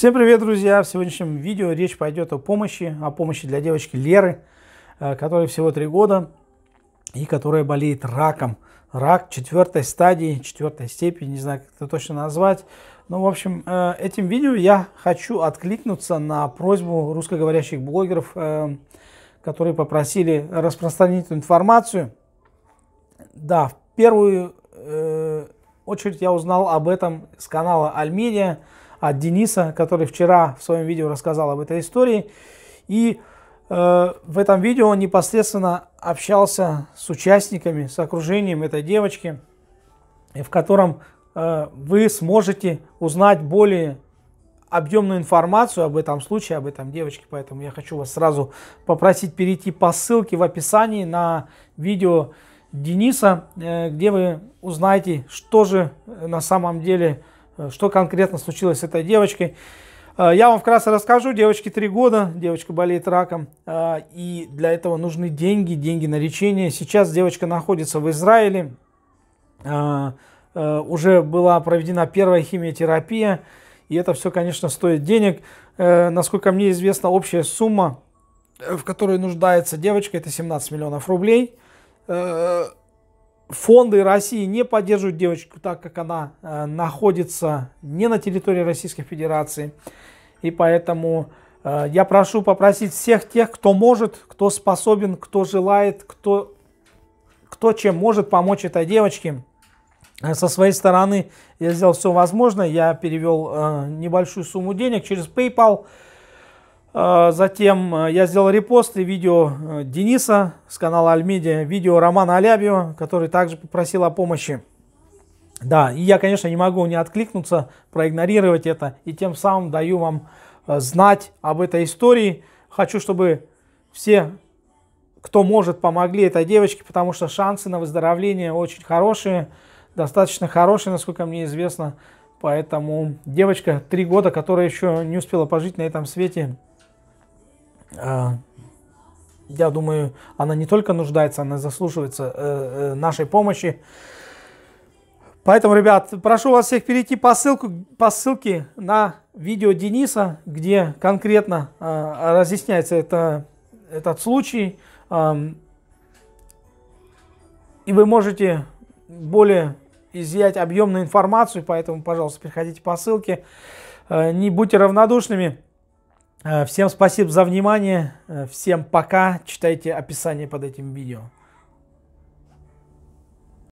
Всем привет, друзья! В сегодняшнем видео речь пойдет о помощи, о помощи для девочки Леры, э, которой всего 3 года и которая болеет раком. Рак четвертой стадии, четвертой степени, не знаю, как это точно назвать. Ну, в общем, э, этим видео я хочу откликнуться на просьбу русскоговорящих блогеров, э, которые попросили распространить эту информацию. Да, в первую очередь я узнал об этом с канала Альмедиа, от Дениса, который вчера в своем видео рассказал об этой истории. И э, в этом видео он непосредственно общался с участниками, с окружением этой девочки, в котором э, вы сможете узнать более объемную информацию об этом случае, об этом девочке. Поэтому я хочу вас сразу попросить перейти по ссылке в описании на видео Дениса, э, где вы узнаете, что же на самом деле Э, что конкретно случилось с этой девочкой. Э, я вам вкратце расскажу. Девочке 3 года, девочка болеет раком, э, и для этого нужны деньги, деньги на лечение. Сейчас девочка находится в Израиле, уже была проведена первая химиотерапия, и это все, конечно, стоит денег. Насколько мне известно, общая сумма, в которой нуждается девочка, это 17 миллионов рублей фонды России не поддерживают девочку, так как она э, находится не на территории Российской Федерации. И поэтому э, я прошу попросить всех тех, кто может, кто способен, кто желает, кто, кто чем может помочь этой девочке. Э, со своей стороны я сделал все возможное. Я перевел э, небольшую сумму денег через PayPal. А, затем э, я сделал репосты видео э, Дениса с канала Альмедиа, видео Романа Алябьева, который также попросил о помощи. Да, и я, конечно, не могу не откликнуться, проигнорировать это, и тем самым даю вам э, знать об этой истории. Хочу, чтобы все, кто может, помогли этой девочке, потому что шансы на выздоровление очень хорошие, достаточно хорошие, насколько мне известно. Поэтому девочка, три года, которая еще не успела пожить на этом свете, а, я думаю, она не только нуждается, она заслуживается э, э, нашей помощи. Поэтому, ребят, прошу вас всех перейти по, ссылку, по ссылке на видео Дениса, где конкретно э, разъясняется это, этот случай. Э, и вы можете более изъять объемную информацию, поэтому, пожалуйста, переходите по ссылке. Э, не будьте равнодушными. Э, всем спасибо за внимание. Э, всем пока. Читайте описание под этим видео.